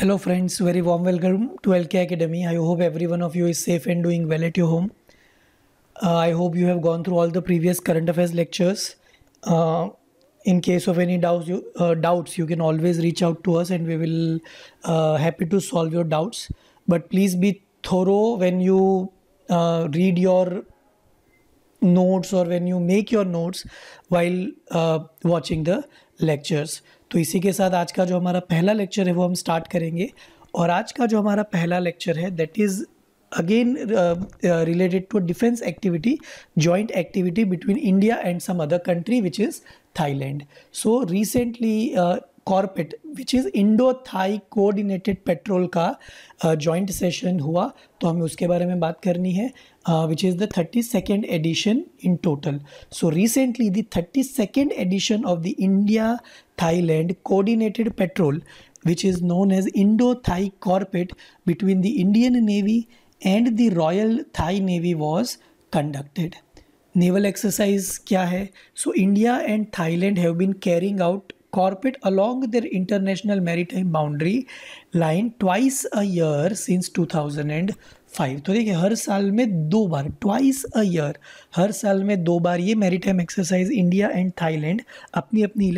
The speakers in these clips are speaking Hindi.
Hello friends, very warm welcome to LK Academy. I hope every one of you is safe and doing well at your home. Uh, I hope you have gone through all the previous current affairs lectures. Uh, in case of any doubts, you, uh, doubts, you can always reach out to us and we will uh, happy to solve your doubts. But please be thorough when you uh, read your notes or when you make your notes while uh, watching the lectures. तो इसी के साथ आज का जो हमारा पहला लेक्चर है वो हम स्टार्ट करेंगे और आज का जो हमारा पहला लेक्चर है that is again related to defence activity joint activity between India and some other country which is Thailand so recently CORPAT which is Indo Thai coordinated patrol का जॉइंट uh, सेशन हुआ तो हमें उसके बारे में बात करनी है uh, which is the 32nd edition in total. So recently the 32nd edition of the India Thailand coordinated patrol which is known as Indo-Thai Corporate between the Indian Navy and the Royal Thai Navy was conducted. Naval exercise kya hai? So India and Thailand have been carrying out corporate along their international maritime boundary line twice a year since 2000 five तो देखिए हर साल में दो बार ट्वाइस अ ईयर हर साल में दो बार ये maritime exercise India and Thailand अपनी अपनी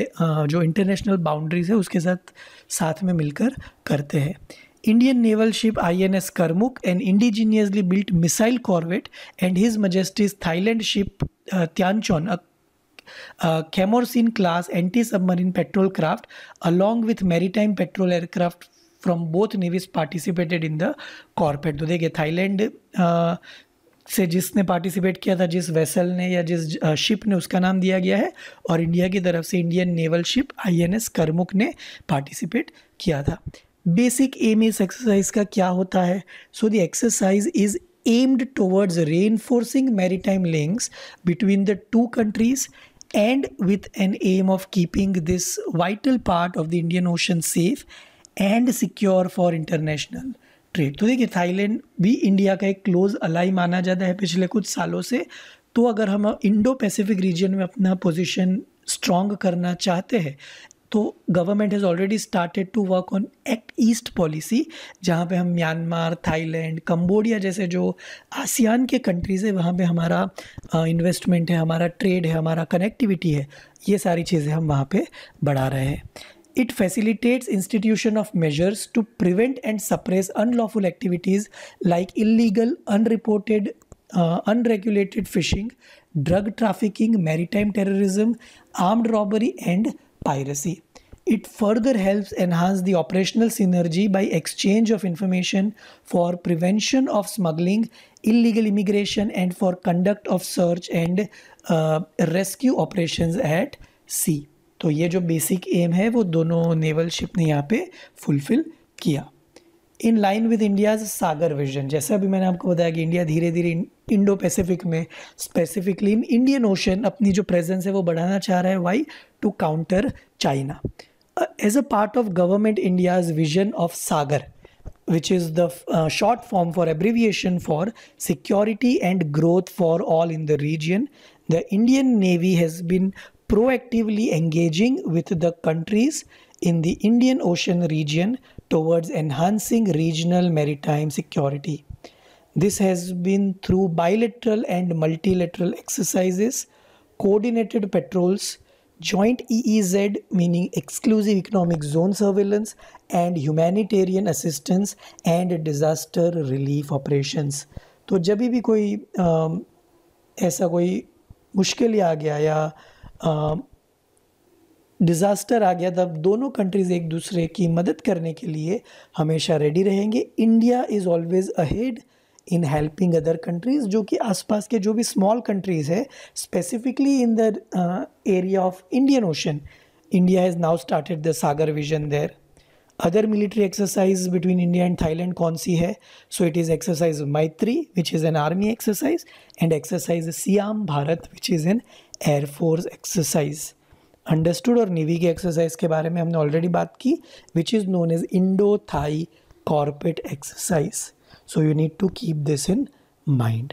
जो इंटरनेशनल बाउंड्रीज है उसके साथ साथ में मिलकर करते हैं Indian naval ship I N S Karmuk and indigenously built missile corvette and his majesty's Thailand ship Tayanchon Khamronsin class anti submarine patrol craft along with maritime patrol aircraft from both navies participated in the CORPAT तो देखिए थाईलैंड से जिसने पार्टिसिपेट किया था जिस वेसल ने या जिस शिप ने उसका नाम दिया गया है और इंडिया की तरफ से Indian naval ship I N S Karmuk ने पार्टिसिपेट किया था बेसिक एम इस एक्सरसाइज का क्या होता है so the exercise is aimed towards reinforcing maritime links between the two countries and with an aim of keeping this vital part of the Indian Ocean safe and secure for international trade तो देखिए थाईलैंड भी इंडिया का एक क्लोज अलाई माना जाता है पिछले कुछ सालों से तो अगर हम इंडो पैसिफिक रीजन में अपना पोजीशन स्ट्रॉन्ग करना चाहते हैं तो government has already started to work on Act East policy जहाँ पे हम म्यांमार थाईलैंड कंबोडिया जैसे जो आसियान के कंट्रीज़ है वहाँ पे हमारा इन्वेस्टमेंट है हमारा ट्रेड है हमारा कनेक्टिविटी है ये सारी चीज़ें हम वहाँ पे बढ़ा रहे हैं It facilitates institution of measures to prevent and suppress unlawful activities like illegal, unreported, uh, unregulated fishing, drug trafficking, maritime terrorism, armed robbery and piracy. It further helps enhance the operational synergy by exchange of information for prevention of smuggling, illegal immigration, and for conduct of search and uh, rescue operations at sea. तो ये जो बेसिक एम है वो दोनों नेवल शिप ने यहाँ पे फुलफिल किया in line with India's Sagar vision जैसे अभी मैंने आपको बताया कि इंडिया धीरे धीरे इंडो पैसिफिक में स्पेसिफिकली इन इंडियन ओशन अपनी जो प्रेजेंस है वो बढ़ाना चाह रहा है why to counter China as a part of government India's vision of Sagar which is the short form for abbreviation for security and growth for all in the region the Indian navy has been proactively engaging with the countries in the Indian Ocean region towards enhancing regional maritime security. This has been through bilateral and multilateral exercises, coordinated patrols, joint EEZ, meaning exclusive economic zone surveillance, and humanitarian assistance and disaster relief operations. तो जब भी कोई ऐसा कोई मुश्किल आ गया या डिज़ास्टर आ गया तब दोनों कंट्रीज़ एक दूसरे की मदद करने के लिए हमेशा रेडी रहेंगे India is always ahead in helping other countries जो कि आसपास के जो भी स्मॉल कंट्रीज़ है specifically in the area of Indian Ocean India has now started the Sagar vision there other military exercise between India and Thailand कौन सी है so it is exercise Maitri which is an army exercise and exercise Siam Bharat which is an air force exercise understood और नेवी के एक्सरसाइज के बारे में हमने ऑलरेडी बात की which is known as Indo Thai CORPAT exercise so you need to keep this in mind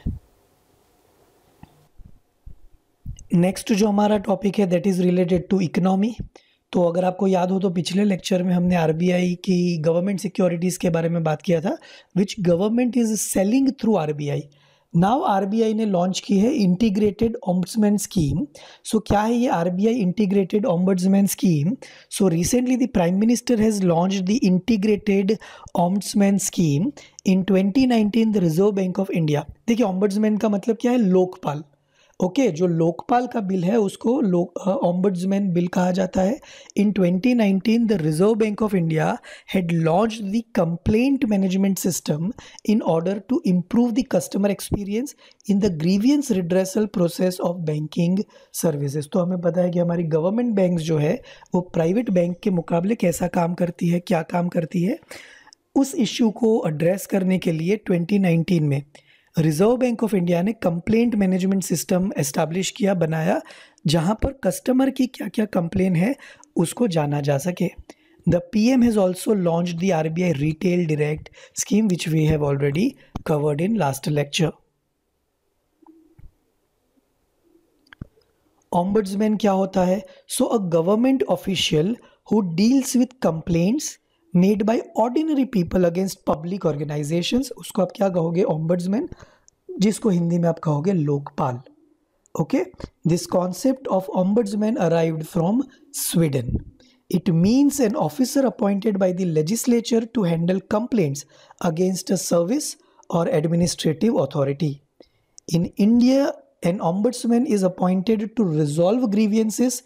next जो हमारा टॉपिक है that is related to economy तो अगर आपको याद हो तो पिछले लेक्चर में हमने आर की गवर्नमेंट सिक्योरिटीज़ के बारे में बात किया था which government is selling through R now I ने लॉन्च की है इंटीग्रेटेड ऑम्बसमैन स्कीम सो क्या है ये I integrated ombudsman scheme so recently the prime Minister has launched the integrated ombudsman scheme in 2019 the reserve bank of India देखिए ऑम्बसमैन का मतलब क्या है लोकपाल ओके okay, जो लोकपाल का बिल है उसको ऑम्बड्समैन बिल कहा जाता है in 2019 the reserve bank of India had launched the complaint management system in order to improve the customer experience in the grievance redressal process of banking services तो हमें पता है कि हमारी गवर्नमेंट बैंक जो है वो प्राइवेट बैंक के मुकाबले कैसा काम करती है क्या काम करती है उस इश्यू को एड्रेस करने के लिए 2019 में रिजर्व बैंक ऑफ इंडिया ने कंप्लेंट मैनेजमेंट सिस्टम एस्टैब्लिश किया बनाया जहां पर कस्टमर की क्या क्या कंप्लेन है उसको जाना जा सके the P M has also launched the R B I retail direct scheme which we have already covered in last lecture ombudsman क्या होता है so a government official who deals with complaints Made by ordinary people against public organizations, उसको आप क्या कहोगे ओम्बड्समैन जिसको हिंदी में आप कहोगे Lokpal okay this concept of ombudsman arrived from Sweden It means an officer appointed by the legislature to handle complaints against a service or administrative authority. In India, an ombudsman is appointed to resolve grievances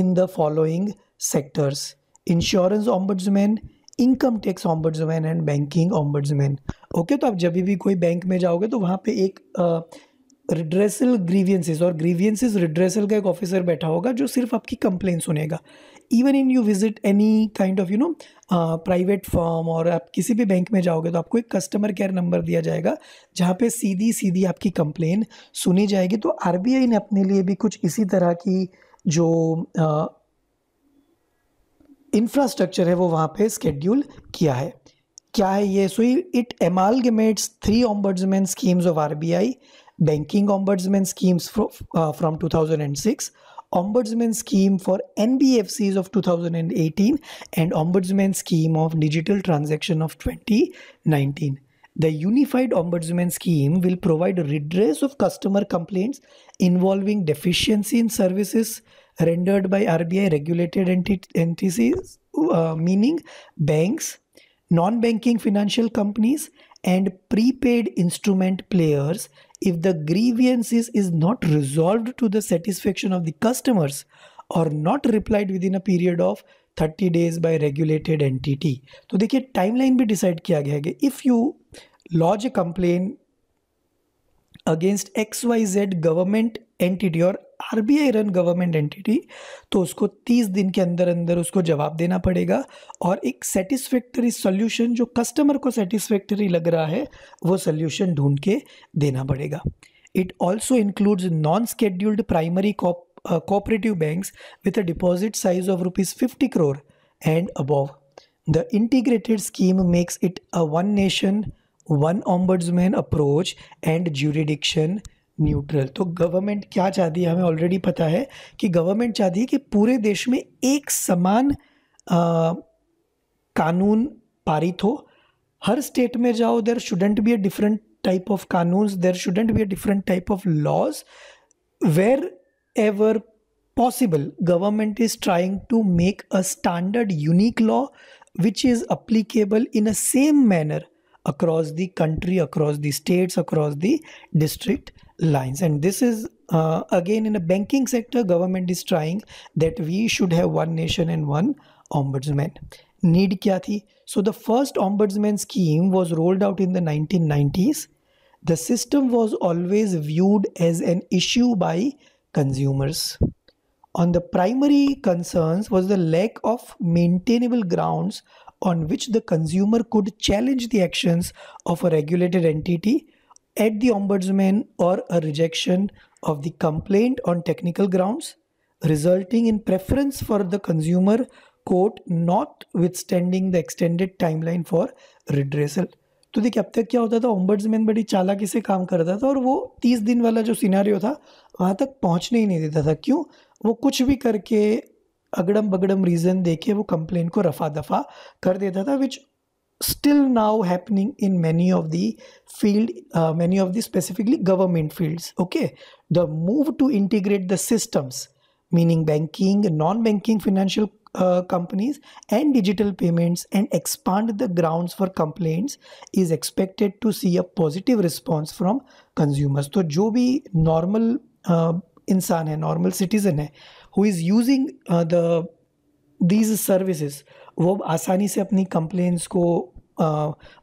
in the following sectors insurance ombudsman, income tax ombudsman and banking ombudsman okay तो आप जब भी कोई बैंक में जाओगे तो वहाँ पे एक रिड्रेसल ग्रीवियंसिस और ग्रीवियंसिस रिड्रेसल का एक ऑफिसर बैठा होगा जो सिर्फ आपकी कंप्लेन सुनेगा even in you visit any kind of you know private form और आप किसी भी बैंक में जाओगे तो आपको एक कस्टमर केयर नंबर दिया जाएगा जहाँ पे सीधी सीधी आपकी कंप्लेन सुनी जाएगी तो आर ने अपने लिए भी कुछ इसी तरह की जो uh, इंफ्रास्ट्रक्चर है वो वहाँ पे स्केड्यूल किया है क्या है ये so it amalgamates three ombudsman schemes of R B I banking ombudsman schemes from two thousand and six ombudsman scheme for N B F Cs of two thousand and eighteen and ombudsman scheme of digital transaction of twenty nineteen the unified ombudsman scheme will provide redress of customer complaints involving deficiency in services rendered by RBI regulated entities, uh, meaning banks, non banking financial companies, and prepaid instrument players if the grievances is not resolved to the satisfaction of the customers or not replied within a period of 30 days by regulated entity, so the timeline be decided. If you lodge a complaint against X, Y, Z government entity or R B I run government entity तो उसको तीस दिन के अंदर अंदर उसको जवाब देना पड़ेगा और एक सेटिस्फैक्टरी सोल्यूशन जो कस्टमर को सेटिस्फैक्टरी लग रहा है वो सोल्यूशन ढूंढ के देना पड़ेगा it also includes non scheduled primary cooperative bank with a deposit size of rupees fifty crore and above the integrated scheme makes it a one nation one ombudsman approach and jurisdiction neutral तो गवर्नमेंट क्या चाहती है हमें ऑलरेडी पता है कि गवर्नमेंट चाहती है कि पूरे देश में एक समान आ, कानून पारित हो हर स्टेट में जाओ there shouldn't be a different type of कानून there shouldn't be a different type of laws wherever possible government is trying to make a standard unique law which is applicable in a same manner across the country across the states across the district lines and this is uh, again in a banking sector government is trying that we should have one nation and one ombudsman need kya thi so the first ombudsman scheme was rolled out in the 1990s the system was always viewed as an issue by consumers on the primary concerns was the lack of maintainable grounds on which the consumer could challenge the actions of a regulated entity at the Ombudsman or a rejection of the complaint on technical grounds, resulting in preference for the consumer court notwithstanding the extended timeline for redressal. तो देखिए अब तक क्या होता था ओम्बर्ड्समैन बड़ी चालाकी से काम करता था और वो तीस दिन वाला जो सिनारियो था वहाँ तक पहुँचने ही नहीं देता था क्यों वो कुछ भी करके अगड़म बगड़म रीज़न देके वो कंप्लेन को रफा दफा कर देता था विच still now happening in many of the field uh, many of the specifically government fields okay the move to integrate the systems meaning banking non-banking financial uh, companies and digital payments and expand the grounds for complaints is expected to see a positive response from consumers So, जो भी normal uh, इंसान है normal citizen who is using uh, the these services वो आसानी से अपनी कंप्लेंट्स को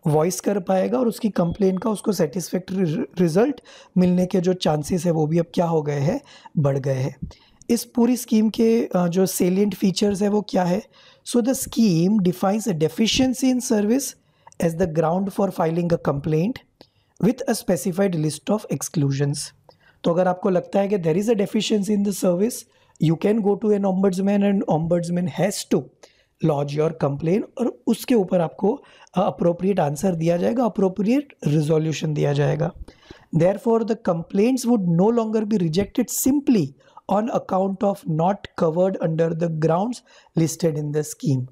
वॉइस कर पाएगा और उसकी कंप्लेंट का उसको सेटिस्फेक्ट्री रिजल्ट मिलने के जो चांसेस है वो भी अब क्या हो गए हैं बढ़ गए हैं इस पूरी स्कीम के जो सेलियंट फीचर्स है वो क्या है so the scheme defines a deficiency in service as the ground for filing a complaint with a specified list of exclusions तो अगर आपको लगता है कि there is a deficiency in the service you can go to an ombudsman and ombudsman has to lodge your complain और उसके ऊपर आपको अप्रोप्रिएट आंसर दिया जाएगा अप्रोप्रिएट रिजोल्यूशन दिया जाएगा therefore the complaints would no longer be rejected simply on account of not covered under the grounds listed in the scheme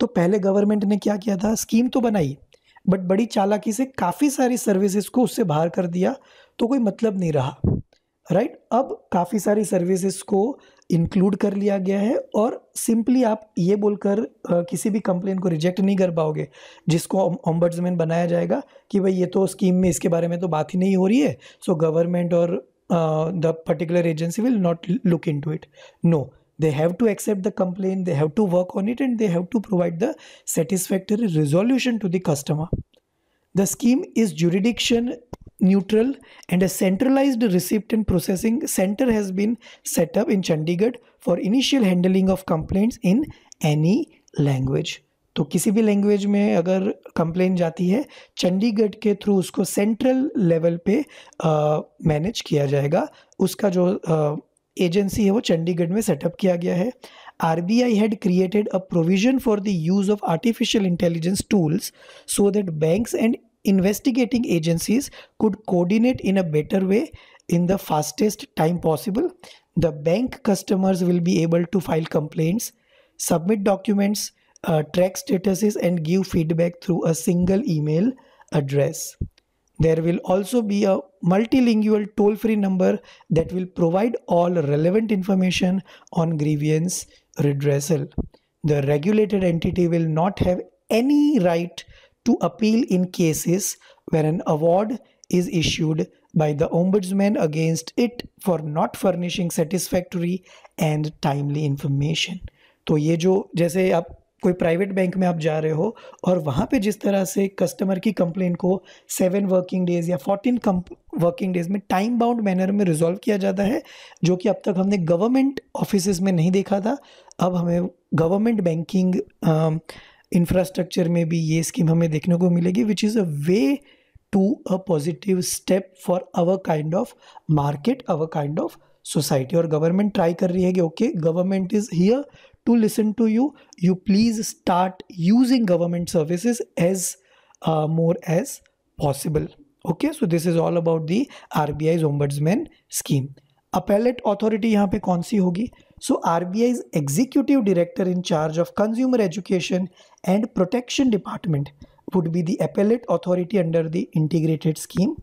तो पहले गवर्नमेंट ने क्या किया था स्कीम तो बनाई बट बड़ी चालाकी से काफ़ी सारी सर्विसेज को उससे बाहर कर दिया तो कोई मतलब नहीं रहा राइट right? अब काफ़ी सारी सर्विसेज को इंक्लूड कर लिया गया है और सिंपली आप ये बोलकर किसी भी कंप्लेन को रिजेक्ट नहीं कर पाओगे जिसको ओम्बर्ड्समैन बनाया जाएगा कि भाई ये तो स्कीम में इसके बारे में तो बात ही नहीं हो रही है सो गवर्नमेंट और the particular agency will not look into it no they have to accept the complain they have to work on it and they have to provide the satisfactory resolution to the customer the scheme is jurisdiction neutral and a centralized receipt and processing center has been set up in Chandigarh for initial handling of complaints in any language. तो किसी भी लैंग्वेज में अगर कंप्लेन जाती है चंडीगढ़ के थ्रू उसको सेंट्रल लेवल पे मैनेज किया जाएगा उसका जो एजेंसी है वो चंडीगढ़ में सेटअप किया गया है R B I had created a provision for the use of artificial intelligence tools so that banks and investigating agencies could coordinate in a better way in the fastest time possible. The bank customers will be able to file complaints, submit documents, uh, track statuses, and give feedback through a single email address. There will also be a multilingual toll free number that will provide all relevant information on grievance redressal. The regulated entity will not have any right to appeal in cases where an award is issued by the Ombudsman against it for not furnishing satisfactory and timely information. तो ये जो जैसे आप कोई प्राइवेट बैंक में आप जा रहे हो और वहाँ पे जिस तरह से कस्टमर की कंप्लेन को सेवन वर्किंग डेज या फोर्टीन वर्किंग डेज में टाइम बाउंड मैनर में रिजॉल्व किया जाता है जो कि अब तक हमने गवर्नमेंट ऑफिसिस में नहीं देखा था अब हमें गवर्नमेंट बैंकिंग इंफ्रास्ट्रक्चर में भी ये स्कीम हमें देखने को मिलेगी which is a way to a positive step for our kind of market our kind of society और गवर्नमेंट ट्राई कर रही है कि okay government is here to listen to you you please start using government services as more as possible okay so this is all about the R B I ombudsman scheme appellate authority यहाँ पे कौन सी होगी So RBI's executive director in charge of consumer education and protection department would be the appellate authority under the integrated scheme.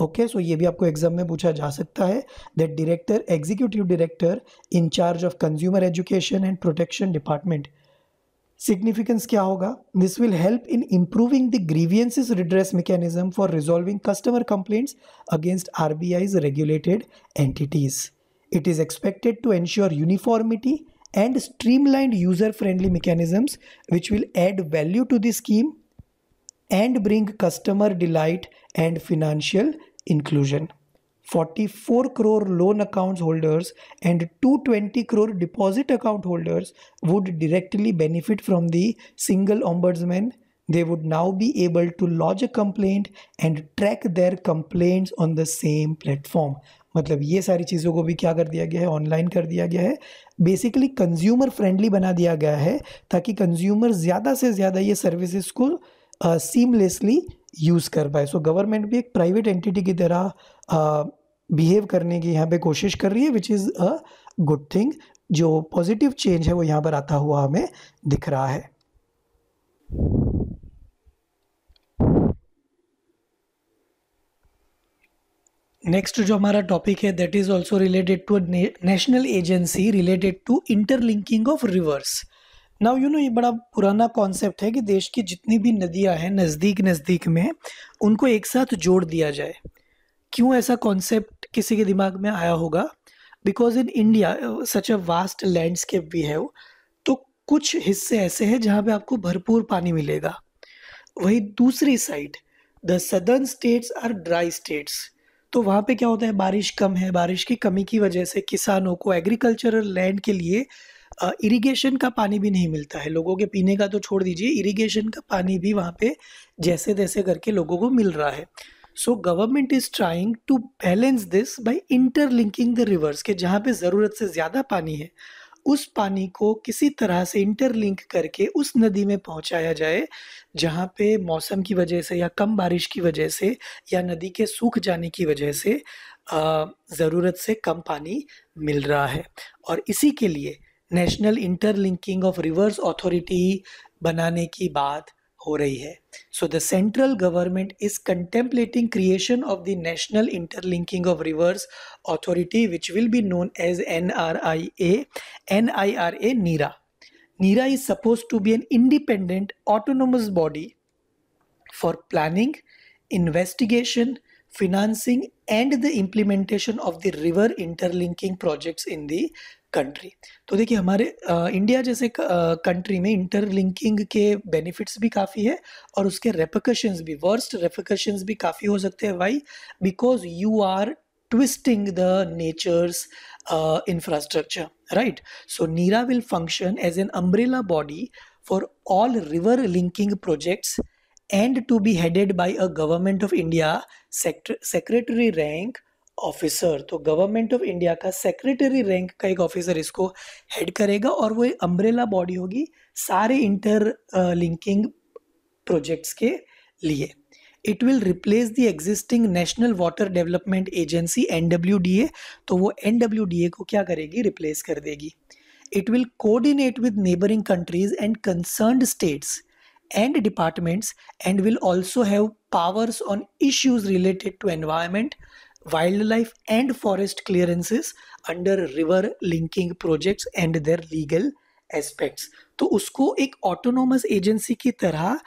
Okay okay, so so ये भी आपको एग्जाम में पूछा जा सकता है that director executive director in charge of consumer education and protection department significance क्या होगा this will help in improving the grievances redress mechanism for resolving customer complaints against R B I's regulated entities it is expected to ensure uniformity and streamlined user-friendly mechanisms which will add value to the scheme and bring customer delight and financial inclusion. 44 crore loan account holders and 220 crore deposit account holders would directly benefit from the single ombudsman. They would now be able to lodge a complaint and track their complaints on the same platform. मतलब ये सारी चीज़ों को भी क्या कर दिया गया है ऑनलाइन कर दिया गया है बेसिकली कंज्यूमर फ्रेंडली बना दिया गया है ताकि कंज्यूमर ज़्यादा से ज़्यादा ये सर्विसेज को सीमलेसली यूज़ कर पाए सो गवर्नमेंट भी एक प्राइवेट एंटिटी की तरह बिहेव करने की यहाँ पे कोशिश कर रही है which is a good thing जो पॉजिटिव चेंज है वो यहाँ पर आता हुआ हमें दिख रहा है नेक्स्ट जो हमारा टॉपिक है that is also related to national agency related to interlinking of rivers now you know ये बड़ा पुराना कॉन्सेप्ट है कि देश की जितनी भी नदियां हैं नज़दीक नज़दीक में उनको एक साथ जोड़ दिया जाए क्यों ऐसा कॉन्सेप्ट किसी के दिमाग में आया होगा because in India such a vast landscape भी है तो कुछ हिस्से ऐसे हैं जहाँ पे आपको भरपूर पानी मिलेगा वही दूसरी side the southern states are dry states तो वहाँ पे क्या होता है बारिश कम है बारिश की कमी की वजह से किसानों को एग्रीकल्चरल लैंड के लिए इरिगेशन का पानी भी नहीं मिलता है लोगों के पीने का तो छोड़ दीजिए इरिगेशन का पानी भी वहाँ पे जैसे तैसे करके लोगों को मिल रहा है so government is trying to balance this by interlinking the rivers के जहाँ पे ज़रूरत से ज़्यादा पानी है उस पानी को किसी तरह से इंटरलिंक करके उस नदी में पहुंचाया जाए जहाँ पे मौसम की वजह से या कम बारिश की वजह से या नदी के सूख जाने की वजह से ज़रूरत से कम पानी मिल रहा है और इसी के लिए national interlinking of rivers authority बनाने की बात हो रही है so the central government is contemplating creation of the national interlinking of rivers authority which will be known as N R I A N I R A NIRA NIRA is supposed to be an independent, autonomous body for planning, investigation, financing, and the implementation of the river interlinking projects in the country तो देखिए हमारे आ, इंडिया जैसे कंट्री में इंटरलिंकिंग के बेनिफिट्स भी काफ़ी है और उसके रेपोकशंस भी वर्स्ट रेपोकशंस भी काफ़ी हो सकते हैं why because you are twisting the nature's uh, infrastructure right so nira will function as an umbrella body for all river linking projects and to be headed by a government of india sector, secretary rank officer तो गवर्नमेंट ऑफ इंडिया का सेक्रेटरी रैंक का एक ऑफिसर इसको हेड करेगा और वो अम्ब्रेला बॉडी होगी सारे इंटर लिंकिंग प्रोजेक्ट्स के लिए it will replace the existing national water development agency N W D A तो वो एन डब्ल्यू डी ए को क्या करेगी रिप्लेस कर देगी it will coordinate with neighbouring countries and concern states and departments and will also have powers on issues related to environment wildlife and forest clearances under river linking projects and their legal aspects तो उसको एक ऑटोनोमस एजेंसी की तरह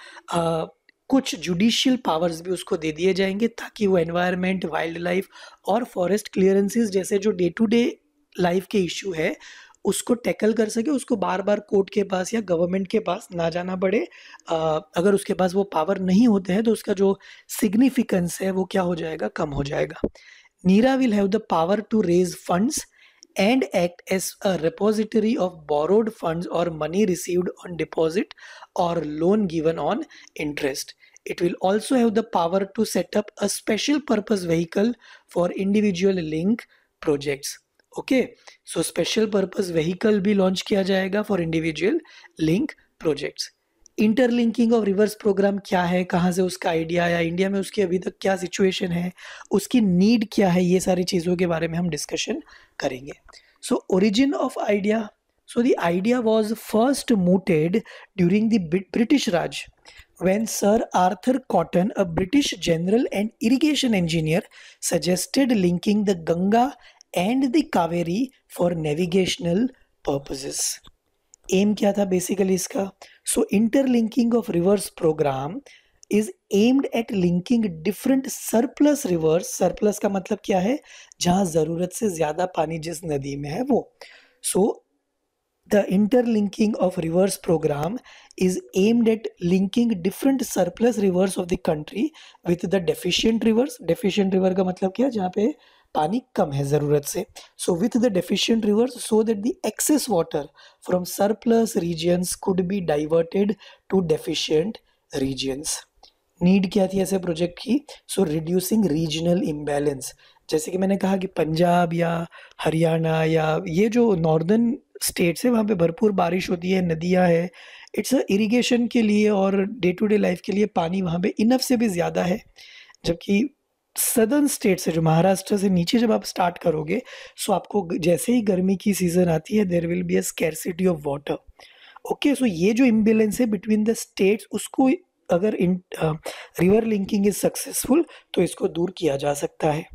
कुछ जुडिशियल पावर्स भी उसको दे दिए जाएंगे ताकि वो एनवायरनमेंट वाइल्ड लाइफ और फॉरेस्ट क्लियरेंसेस जैसे जो डे टू डे लाइफ के इशू है उसको टैकल कर सके उसको बार बार कोर्ट के पास या गवर्नमेंट के पास ना जाना पड़े आ, अगर उसके पास वो पावर नहीं होते हैं तो उसका जो सिग्निफिकेंस है वो क्या हो जाएगा कम हो जाएगा NIRA will have the power to raise funds and act as a repository of borrowed funds और मनी रिसीव्ड ऑन डिपॉजिट और loan given on interest It will also have the power to set up a special purpose vehicle for individual link projects. Okay so special purpose vehicle भी लॉन्च किया जाएगा for individual link projects interlinking of rivers programme क्या है कहाँ से उसका आइडिया आया इंडिया में उसकी अभी तक क्या सिचुएशन है उसकी नीड क्या है ये सारी चीज़ों के बारे में हम डिस्कशन करेंगे so origin of idea so the idea was first mooted during the British Raj when Sir Arthur Cotton, a British general and irrigation engineer, suggested linking the Ganga and the Kaveri for navigational purposes. Aim क्या था बेसिकली इसका so interlinking of rivers programme is aimed at linking different surplus rivers surplus का मतलब क्या है जहाँ ज़रूरत से ज़्यादा पानी जिस नदी में है वो सो The interlinking of reverse program is aimed at linking different surplus rivers of the country with the deficient rivers. Deficient river का मतलब क्या जहाँ पे पानी कम है ज़रूरत से so with the deficient rivers so that the excess water from surplus regions could be diverted to deficient regions need क्या थी ऐसे प्रोजेक्ट की सो रिड्यूसिंग रीजनल इम्बेलेंस जैसे कि मैंने कहा कि पंजाब या हरियाणा या ये जो नॉर्दर्न स्टेट्स है वहाँ पे भरपूर बारिश होती है नदियाँ है इट्स इरिगेशन के लिए और डे टू डे लाइफ के लिए पानी वहाँ पे इनफ से भी ज़्यादा है जबकि सदर्न स्टेट से जो महाराष्ट्र से नीचे जब आप स्टार्ट करोगे सो आपको जैसे ही गर्मी की सीज़न आती है there will be a scarcity of water okay so ये जो इम्बेलेंस है बिटवीन द स्टेट्स उसको अगर in river linking is successful तो इसको दूर किया जा सकता है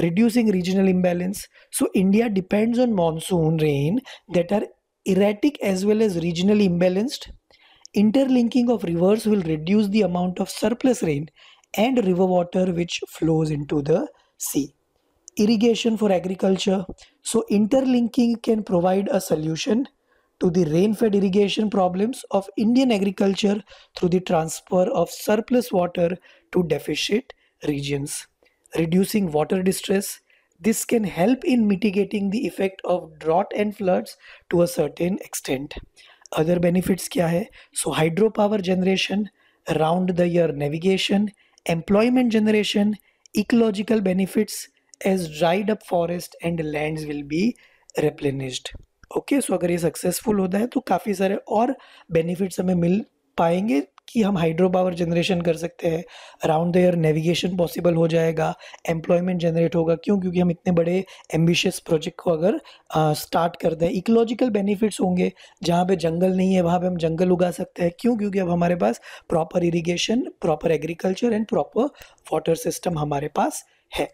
reducing regional imbalance. So India depends on monsoon rain that are erratic as well as regionally imbalanced. Interlinking of rivers will reduce the amount of surplus rain and river water which flows into the sea. Irrigation for agriculture. So interlinking can provide a solution to the rain-fed irrigation problems of Indian agriculture through the transfer of surplus water to deficit regions. reducing water distress. This can help in mitigating the effect of drought and floods to a certain extent. Other benefits kya hai? So hydropower generation, round the year navigation, employment generation, ecological benefits as dried up forest and lands will be replenished. Okay okay, so so अगर ये सक्सेसफुल होता है तो काफ़ी सारे और बेनिफिट्स हमें मिल पाएंगे कि हम हाइड्रो पावर जनरेशन कर सकते हैं around the year navigation possible हो जाएगा एम्प्लॉयमेंट जनरेट होगा क्यों क्योंकि हम इतने बड़े एम्बिशियस प्रोजेक्ट को अगर स्टार्ट कर दें इकोलॉजिकल बेनिफिट्स होंगे जहाँ पे जंगल नहीं है वहाँ पे हम जंगल उगा सकते हैं क्यों क्योंकि अब हमारे पास proper irrigation proper agriculture and proper water system हमारे पास है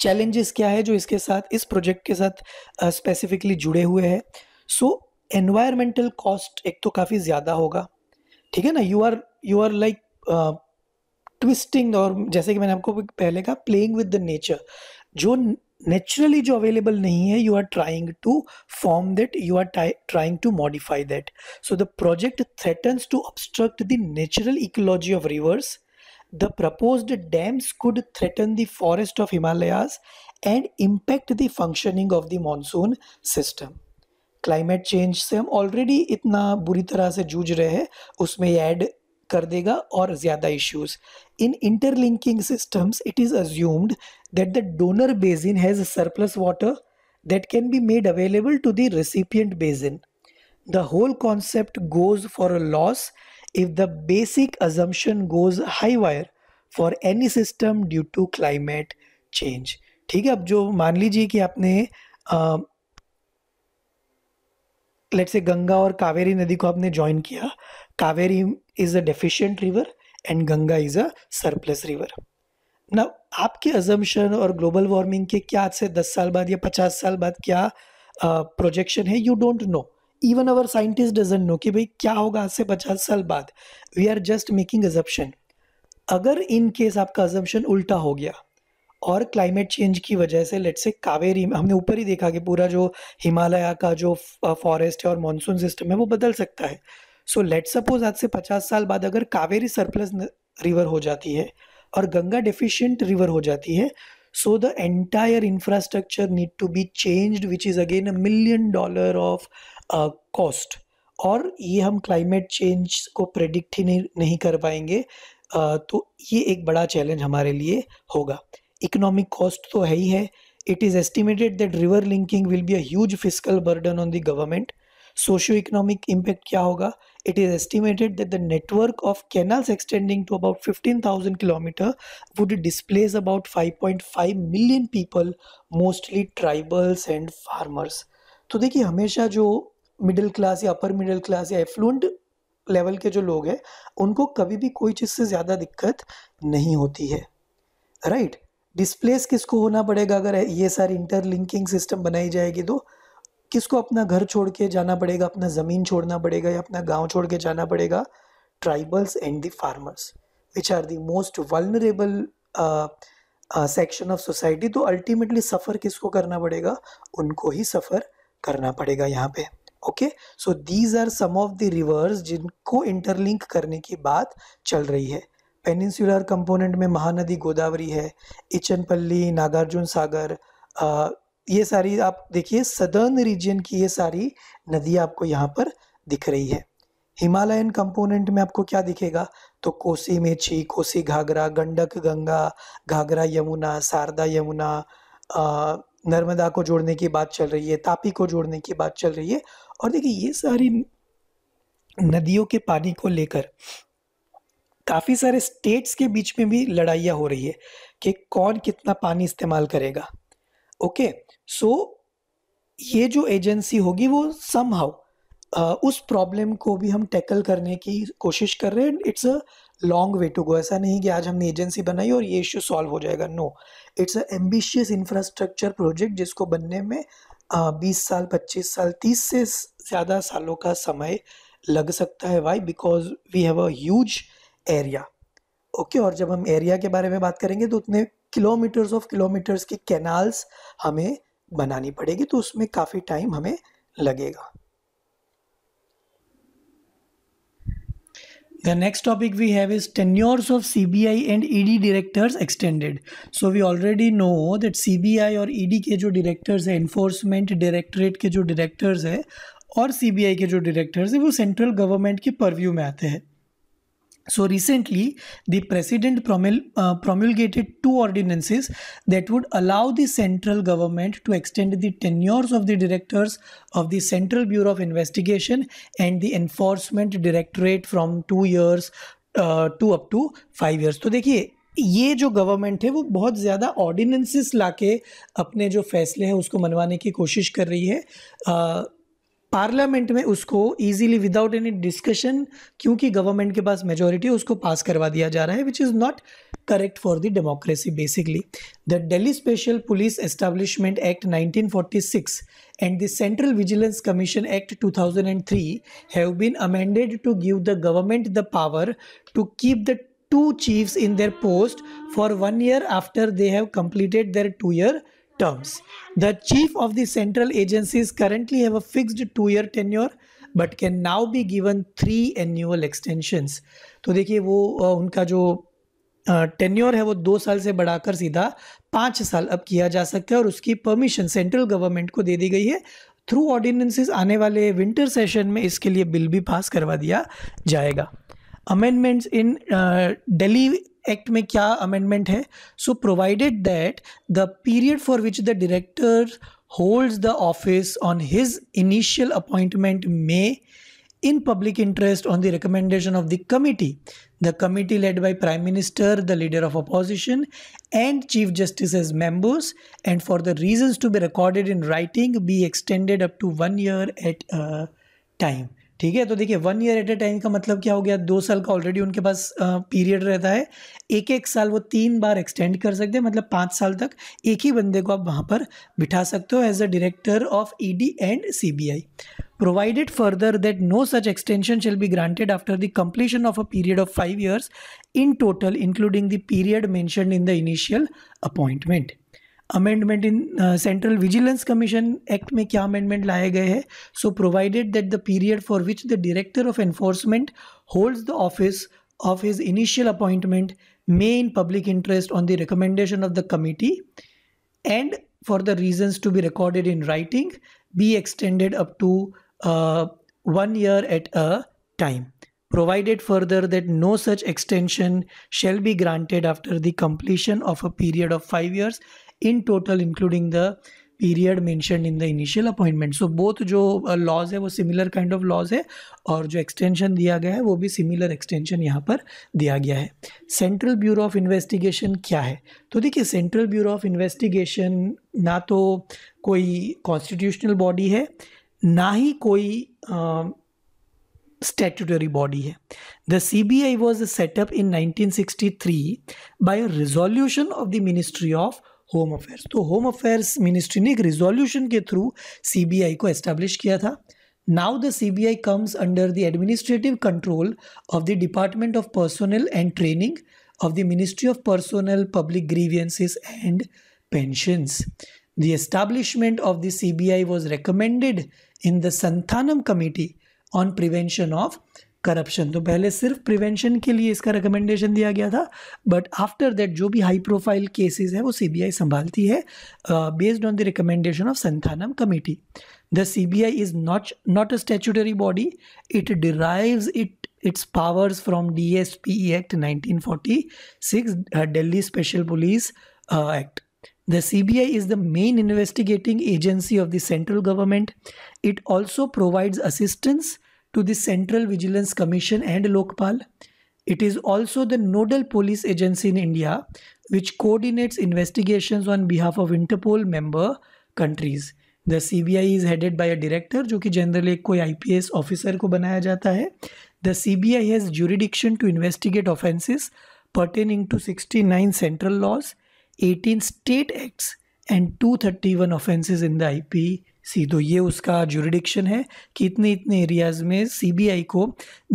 चैलेंजेस क्या है जो इसके साथ इस प्रोजेक्ट के साथ स्पेसिफिकली जुड़े हुए हैं सो एनवायरमेंटल कॉस्ट एक तो काफ़ी ज़्यादा होगा ठीक है ना you are you are like twisting और जैसे कि मैंने आपको पहले कहा प्लेइंग विद द नेचर जो नेचुरली जो अवेलेबल नहीं है you are trying to form that you are trying to modify that so the project threatens to obstruct the natural ecology of rivers the propose dams could threaten the forest of Himalayas and impact the functioning of the monsoon system climate change से हम ऑलरेडी इतना बुरी तरह से जूझ रहे हैं उसमें ऐड कर देगा और ज़्यादा issues in interlinking systems it is assumed that the donor basin has surplus water that can be made available to the recipient basin the whole concept goes for a loss if the basic assumption goes haywire for any system due to climate change ठीक है अब जो मान लीजिए कि आपने लेट से गंगा और कावेरी नदी को आपने ज्वाइन किया Kaveri is a deficient river and Ganga is a surplus river ना आपके अजम्पन और ग्लोबल वार्मिंग के क्या आज से दस साल बाद या पचास साल बाद क्या प्रोजेक्शन uh, है you don't know even our scientist doesn't know कि भाई क्या होगा आज से पचास साल बाद we are just making assumption अगर इन केस आपका अजम्पन उल्टा हो गया और क्लाइमेट चेंज की वजह से लेट से कावेरी में हमने ऊपर ही देखा कि पूरा जो हिमालय का जो फॉरेस्ट है और मानसून सिस्टम है वो बदल सकता है सो लेट सपोज आज से पचास साल बाद अगर कावेरी सरप्लस रिवर हो जाती है और गंगा डिफिशियंट रिवर हो जाती है so the entire infrastructure need to be changed which is again a million dollar of cost और ये हम क्लाइमेट चेंज को प्रेडिक्ट ही नहीं, नहीं कर पाएंगे uh, तो ये एक बड़ा चैलेंज हमारे लिए होगा इकोनॉमिक कॉस्ट तो है ही है it is estimated that river linking will be a physical burden on the government socio economic impact क्या होगा it is estimated that the network of canals extending to about fifteen thousand kilometre would displace about five point five million people mostly tribals and farmers तो देखिए हमेशा जो मिडिल क्लास या अपर मिडिल क्लास या एफ्लुएंट लेवल के जो लोग हैं उनको कभी भी कोई चीज़ से ज़्यादा दिक्कत नहीं होती है राइट right? डिस्प्लेस किसको होना पड़ेगा अगर ये सारी इंटरलिंकिंग सिस्टम बनाई जाएगी तो किसको अपना घर छोड़ के जाना पड़ेगा अपना ज़मीन छोड़ना पड़ेगा या अपना गांव छोड़ के जाना पड़ेगा tribals and the farmers which are the most vulnerable section of society तो अल्टीमेटली सफ़र किसको करना पड़ेगा उनको ही सफ़र करना पड़ेगा यहाँ पे okay so these are some of the rivers जिनको इंटरलिंक करने की बात चल रही है पेनिनसुलर कंपोनेंट में महानदी गोदावरी है इचनपल्ली नागार्जुन सागर आ, ये सारी आप देखिए सदर्न रीजन की ये सारी नदियाँ आपको यहाँ पर दिख रही है हिमालयन कंपोनेंट में आपको क्या दिखेगा तो कोसी मेची कोसी घाघरा गंडक गंगा घाघरा यमुना शारदा यमुना नर्मदा को जोड़ने की बात चल रही है तापी को जोड़ने की बात चल रही है और देखिए ये सारी नदियों के पानी को लेकर काफ़ी सारे स्टेट्स के बीच में भी लड़ाइयाँ हो रही है कि कौन कितना पानी इस्तेमाल करेगा ओके सो ये जो एजेंसी होगी वो सम हाउ उस प्रॉब्लम को भी हम टैकल करने की कोशिश कर रहे हैं it's a long way to go ऐसा नहीं कि आज हमने एजेंसी बनाई और ये इश्यू सॉल्व हो जाएगा no it's a ambitious infrastructure project जिसको बनने में बीस साल पच्चीस साल तीस से ज़्यादा सालों का समय लग सकता है why because we have a huge area okay और जब हम एरिया के बारे में बात करेंगे तो उतने किलोमीटर्स ऑफ किलोमीटर्स की कैनाल्स हमें बनानी पड़ेगी तो उसमें काफ़ी टाइम हमें लगेगा the next topic we have is tenures of C B I and E D directors extended so we already know that C B I और ई e डी के जो डिरेक्टर्स है इन्फोर्समेंट डायरेक्टरेट के जो डायरेक्टर्स है और सी बी आई के जो डायरेक्टर्स है वो सेंट्रल गवर्नमेंट के परव्यू में आते हैं So recently, the president promul- uh, promulgated two ordinances that would allow the central government to extend the tenures of the directors of the Central Bureau of Investigation and the Enforcement Directorate from 2 years uh, to up to five years. तो देखिए ये जो गवर्नमेंट है वो बहुत ज़्यादा ऑर्डिनेंसेस लाके अपने जो फैसले हैं उसको मनवाने की कोशिश कर रही है uh, पार्लियामेंट में उसको इजीली विदाउट एनी डिस्कशन क्योंकि गवर्नमेंट के पास मेजोरिटी उसको पास करवा दिया जा रहा है which is not correct for the democracy basically the Delhi special police establishment act 1946 and the central vigilance commission act 2003 have been amended to give the government the power to keep the two chiefs in their post for one year after they have completed their two year terms. The chief of the central agencies currently have a fixed two-year tenure but can now be given three annual extensions तो देखिए वो उनका जो टेन्योर है वो दो साल से बढ़ाकर सीधा पाँच साल अब किया जा सकता है और उसकी परमिशन सेंट्रल गवर्नमेंट को दे दी गई है थ्रू ऑर्डिनेंसेस आने वाले विंटर सेशन में इसके लिए बिल भी पास करवा दिया जाएगा अमेंडमेंट्स इन डेली एक्ट में क्या अमेंडमेंट है so provided that the period for which the director hold the office on his initial appointment may in public interest on the recommendation of the committee the committee led by prime minister the leader of opposition and chief justice as members and for the reasons to be recorded in writing be extended up to one year at time ठीक है तो देखिए one year at A time का मतलब क्या हो गया दो साल का ऑलरेडी उनके पास पीरियड रहता है एक एक साल वो तीन बार एक्सटेंड कर सकते हैं मतलब पाँच साल तक एक ही बंदे को आप वहाँ पर बिठा सकते हो as a director of E D and C B I provided further that no such extension shall be granted after the completion of a period of five years in total including the period mentioned in the initial appointment amendment in central vigilance commission act में क्या अमेंडमेंट लाए गए हैं so provided that the period for which the director of enforcement holds the office of his initial appointment may in public interest on the recommendation of the committee and for the reasons to be recorded in writing be extended up to one year at a time provided further that no such extension shall be granted after the completion of a period of 5 years in total including the period mention in the initial appointment so both जो लॉज uh, है वो सिमिलर काइंड ऑफ लॉज है और जो एक्सटेंशन दिया गया है वो भी सिमिलर एक्सटेंशन यहाँ पर दिया गया है सेंट्रल ब्यूरो ऑफ इन्वेस्टिगेशन क्या है तो देखिए सेंट्रल ब्यूरो ऑफ इन्वेस्टिगेशन ना तो कोई कॉन्स्टिट्यूशनल बॉडी है ना ही कोई बॉडी uh, है the C B I was set up in nineteen sixty three by resolution of the ministry of home affairs तो होम अफेयर्स मिनिस्ट्री ने एक रिजोल्यूशन के थ्रू सीबीआई को एस्टैब्लिश किया था now the CBI comes under the administrative control of the department of personnel and training of the ministry of personnel public grievances and pensions the establishment of the C B I was recommended in the Santhanam committee on prevention of corruption तो पहले सिर्फ प्रिवेंशन के लिए इसका रिकमेंडेशन दिया गया था बट आफ्टर दैट जो भी हाई प्रोफाइल केसेस है वो सीबीआई संभालती है based on the recommendation of Santhanam committee the CBI is not not a statutory body it derives it its powers from D S P act nineteen forty six Delhi special police act the C B I is the main investigating agency of the central government it also provides assistance to the Central Vigilance Commission and Lokpal. It is also the nodal police agency in India which coordinates investigations on behalf of Interpol member countries. The CBI is headed by a director, a director जो कि जनरली कोई आई पी एस ऑफिसर को बनाया जाता है the C pertaining to 69 central laws, 18 state acts, and 231 offences in the IP C तो ये उसका जुरिडिक्शन है कि इतने इतने एरियाज में सीबीआई को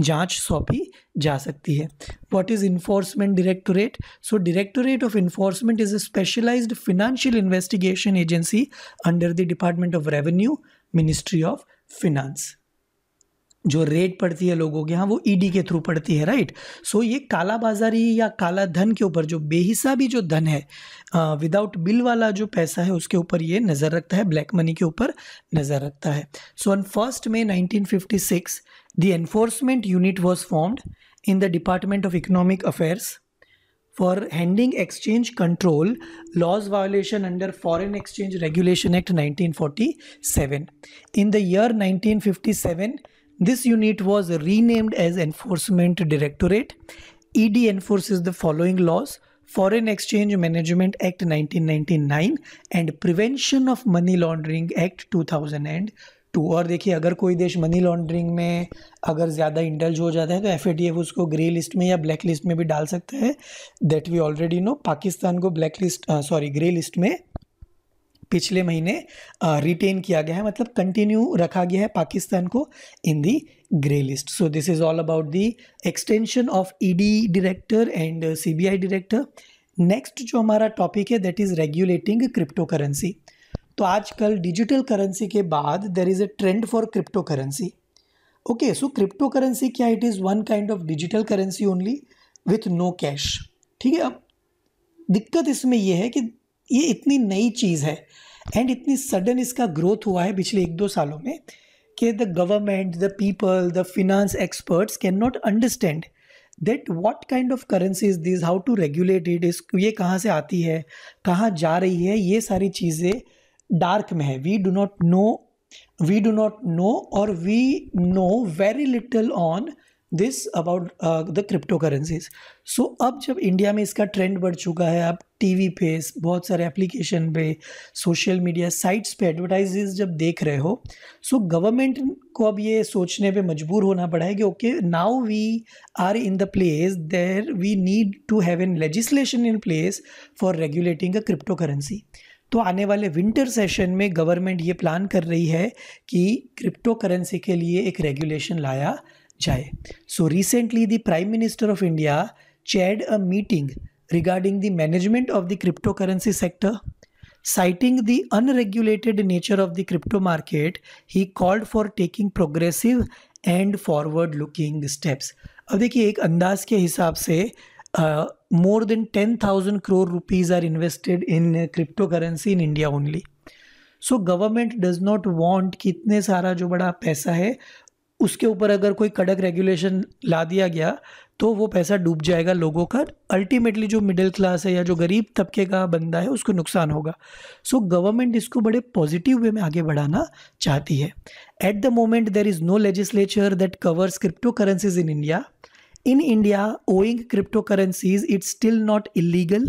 जांच सौंपी जा सकती है what is enforcement directorate so directorate of enforcement is a specialised financial investigation agency under the department of revenue ministry of finance जो रेट पड़ती है लोगों के यहाँ वो ईडी e के थ्रू पड़ती है राइट सो ये काला बाजारी या काला धन के ऊपर जो बेहिसाबी जो धन है विदाउट बिल वाला जो पैसा है उसके ऊपर ये नज़र रखता है ब्लैक मनी के ऊपर नज़र रखता है so on first May six the enforcement unit was formed in the department of economic affairs for handing exchange control laws violation under foreign exchange regulation act nineteen forty seven in the year nineteen fifty seven This unit was renamed as Enforcement Directorate. ED enforces the following laws Foreign Exchange Management Act 1999 and prevention of money laundering act two और देखिए अगर कोई देश मनी लॉन्ड्रिंग में अगर ज़्यादा इंडल्ज हो जाता है तो एफ उसको ग्रे लिस्ट में या ब्लैक लिस्ट में भी डाल सकता है that we already know Pakistan को black list sorry grey list में पिछले महीने रिटेन किया गया है मतलब कंटिन्यू रखा गया है पाकिस्तान को in the grey list so this is all about the extension of ED director and CBI director next जो हमारा टॉपिक है that is regulating crypto currency तो आजकल डिजिटल करेंसी के बाद there is a trend for crypto currency okay so crypto currency क्या it is one kind of digital currency only with no cash ठीक है अब दिक्कत इसमें यह है कि ये इतनी नई चीज़ है एंड इतनी सडन इसका ग्रोथ हुआ है पिछले एक दो सालों में कि the government the people the finance experts can not understand that what kind of currency is this how to regulate it इस ये कहाँ से आती है कहाँ जा रही है ये सारी चीज़ें डार्क में है we do not know we do not know और we know very little on this about the crypto currencies so अब जब इंडिया में इसका ट्रेंड बढ़ चुका है अब टी वी पे बहुत सारे एप्लीकेशन पे सोशल मीडिया साइट्स पे एडवर्टाइजेज जब देख रहे हो सो गवर्नमेंट को अब ये सोचने पे मजबूर होना पड़ा है कि okay now we are in the place there we need to have an legislation in place for regulating a crypto currency तो आने वाले विंटर सेशन में गवर्नमेंट ये प्लान कर रही है कि क्रिप्टो करेंसी के लिए एक रेगुलेशन लाया जाए so recently the prime minister of India chaired a meeting regarding the management of the crypto currency sector citing the unregulated nature of the crypto market he called for taking progressive and forward looking steps अब देखिए एक अंदाज के हिसाब से more than ten thousand crore rupees are invested in crypto currency in India only so government does not want कितने सारा जो बड़ा पैसा है उसके ऊपर अगर कोई कड़क रेगुलेशन ला दिया गया तो वो पैसा डूब जाएगा लोगों का अल्टीमेटली जो मिडिल क्लास है या जो गरीब तबके का बंदा है उसको नुकसान होगा सो गवर्नमेंट इसको बड़े पॉजिटिव वे में आगे बढ़ाना चाहती है at the moment there is no legislature that covers crypto currencies in India in India owing crypto currencies it's still not illegal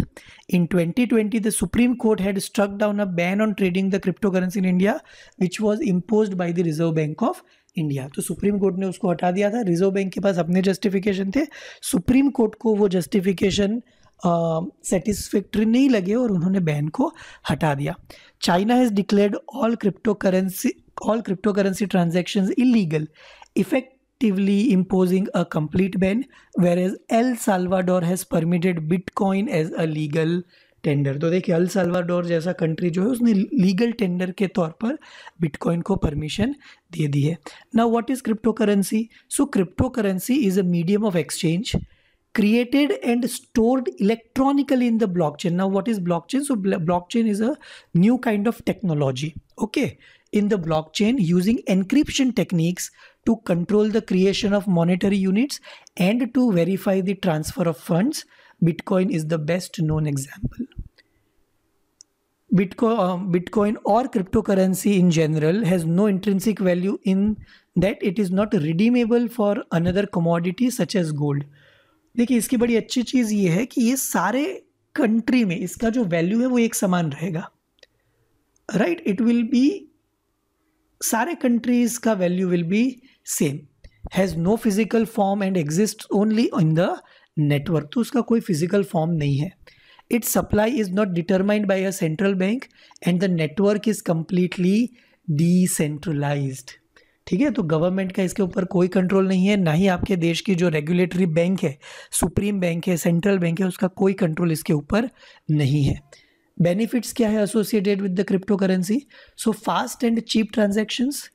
in twenty twenty the supreme court had struck down a ban on trading the crypto currency in India which was impose by the reserve bank of India तो सुप्रीम कोर्ट ने उसको हटा दिया था रिजर्व बैंक के पास अपने जस्टिफिकेशन थे सुप्रीम कोर्ट को वो जस्टिफिकेशन सेटिस्फैक्ट्री नहीं लगे और उन्होंने बैन को हटा दिया China has declared all crypto currency all crypto currency transaction illegal effectively imposing a complete ban whereas El Salvador has permitted bitcoin as a legal tender तो देखिए अल सल्वाडोर जैसा कंट्री जो है उसने लीगल टेंडर के तौर पर बिटकॉइन को परमिशन दे दी है now what is crypto currency so crypto currency is a medium of exchange created and stored electronically in the block chain now what is block chain so block chain is a new kind of technology okay in the block chain using encryption techniques to control the creation of monetary units and to verify the transfer of funds bitcoin is the best known example bitcoin और crypto currency in general has no intrinsic value in that it is not redeemable for another commodity such as gold देखिए इसकी बड़ी अच्छी चीज़ ये है कि ये सारे कंट्री में इसका जो वैल्यू है वो एक समान रहेगा राइट इट विल बी सारे कंट्रीज का value will be same has no physical form and exist only in the network तो उसका कोई फिजिकल फॉर्म नहीं है its supply is not determined by a central bank and the network is completely decentralise ठीक है तो गवर्नमेंट का इसके ऊपर कोई कंट्रोल नहीं है ना ही आपके देश की जो रेगुलेटरी बैंक है सुप्रीम बैंक है सेंट्रल बैंक है उसका कोई कंट्रोल इसके ऊपर नहीं है बेनिफिट्स क्या है associated with the crypto currency so fast and cheap transactions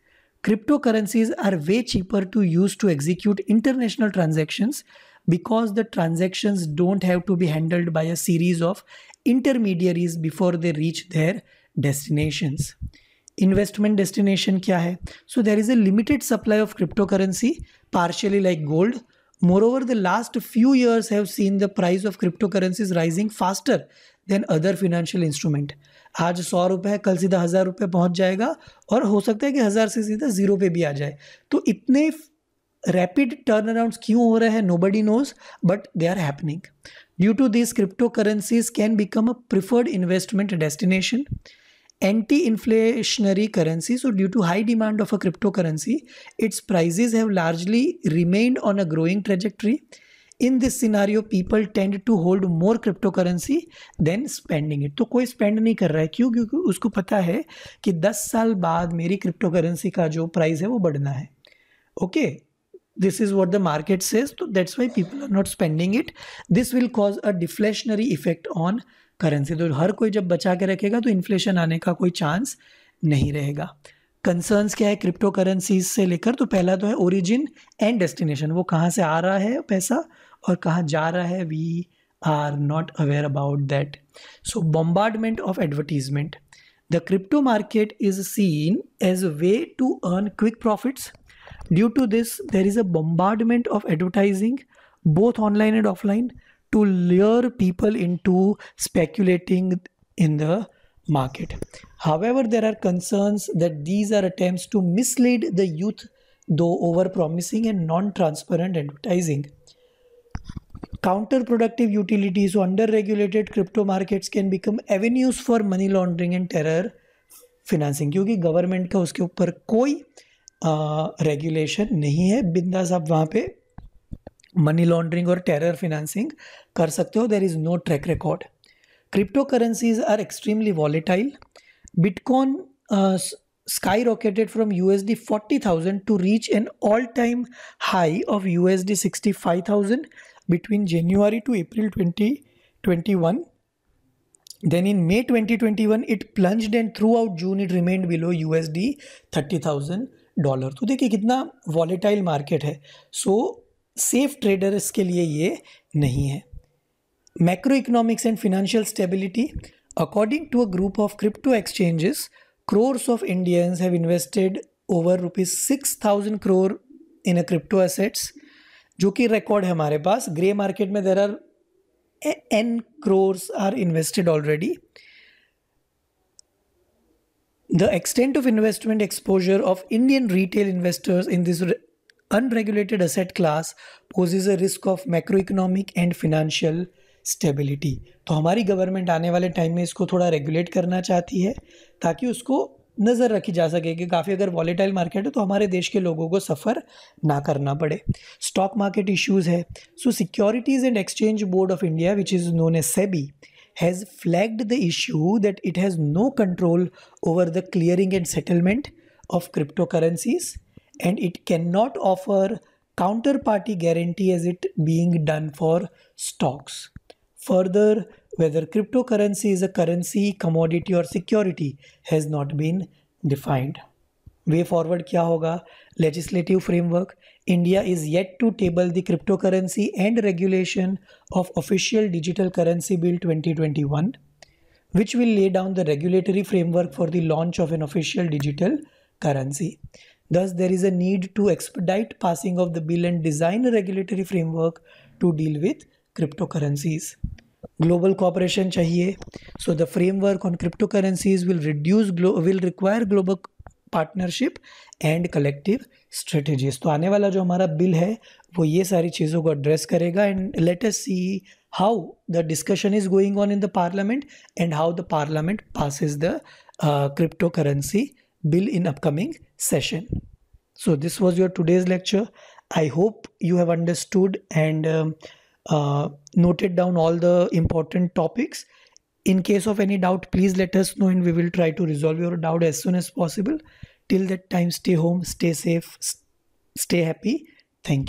crypto currencies are way cheaper to use to execute international transactions because the transactions don't have to be handled by a series of intermediaries before they reach their destinations. Investment destination क्या है so there is a limited supply of crypto currency partially like gold more over the last few years have seen the price of crypto currencies rising faster than other financial instrument आज सौ रुपये है कल सीधा हज़ार रुपये पहुंच जाएगा और हो सकता है कि हज़ार से सीधा ज़ीरो पे भी आ जाए तो इतने रैपिड टर्न अराउंड क्यों हो रहे हैं nobody knows but they are happening due to this crypto currencies can become a preferred investment destination anti inflationary currency so due to high demand of a crypto currency its prices have largely remained on a growing trajectory in this scenario people tend to hold more crypto currency than spending it तो कोई स्पेंड नहीं कर रहा है क्यों क्योंकि उसको पता है कि दस साल बाद मेरी क्रिप्टो करेंसी का जो प्राइस है वो बढ़ना है okay okay? this is what the market says so that's why people are not spending it this will cause a deflationary effect on currency तो हर कोई जब बचा के रखेगा तो इन्फ्लेशन आने का कोई चांस नहीं रहेगा कंसर्न्स क्या है क्रिप्टो करेंसीज से लेकर तो पहला तो है ओरिजिन एंड डेस्टिनेशन वो कहाँ से आ रहा है पैसा और कहाँ जा रहा है we are not aware about that so bombardment of advertisement the crypto market is seen as a way to earn quick profits Due to this, there is a bombardment of advertising, both online and offline, to lure people into speculating in the market. However, there are concerns that these are attempts to mislead the youth, though over promising and non transparent advertising. Counterproductive utilities or under regulated crypto markets can become avenues for money laundering and terror financing, क्योंकि government का उसके ऊपर रेगुलेशन नहीं है बिंदास आप वहाँ पे मनी लॉन्ड्रिंग और टेरर फिनेंसिंग कर सकते हो there is no track record crypto currencies are extremely volatile bitcoin skyrocketed from U S D forty thousand to reach an all time high of U S D sixty five thousand between January to April twenty twenty one then in May twenty twenty one it plunged and throughout June it remained below U S D thirty thousand dollar तो देखिए कितना वॉलेटाइल मार्केट है सो सेफ ट्रेडर्स के लिए ये नहीं है macroeconomics and financial stability according to a group of crypto exchanges of Indians have invested over rupees six thousand crore in a crypto assets जो कि रिकॉर्ड है हमारे पास ग्रे मार्केट में there are an crores are invested already The extent of investment exposure of Indian retail investors in this unregulated asset class poses a risk of macroeconomic and financial stability तो हमारी गवर्नमेंट आने वाले टाइम में इसको थोड़ा रेगुलेट करना चाहती है ताकि उसको नज़र रखी जा सके कि काफ़ी अगर वॉलेटाइल मार्केट है तो हमारे देश के लोगों को सफ़र ना करना पड़े स्टॉक मार्केट इश्यूज़ है so securities and exchange board of India which is known as SEBI has flagged the issue that it has no control over the clearing and settlement of cryptocurrencies and it cannot offer counterparty guarantee as it being done for stocks. Further, whether cryptocurrency is a currency, commodity or security has not been defined. way forward क्या होगा Legislative framework. India is yet to table the Cryptocurrency and Regulation of Official Digital Currency Bill 2021, which will lay down the regulatory framework for the launch of an official digital currency. Thus, there is a need to expedite passing of the bill and design a regulatory framework to deal with cryptocurrencies. Global cooperation चाहिए. So the framework on cryptocurrencies will reduce will require global partnership and collective strategies तो आने वाला जो हमारा बिल है वो ये सारी चीज़ों को एड्रेस करेगा and let us see how the discussion is going on in the parliament and how the parliament pass is the crypto currency bill in upcoming session so this was your today's lecture I hope you have understood and noted down all the important topics in case of any doubt please let us know and we will try to resolve your doubt as soon as possible till that time stay home stay safe stay happy thank you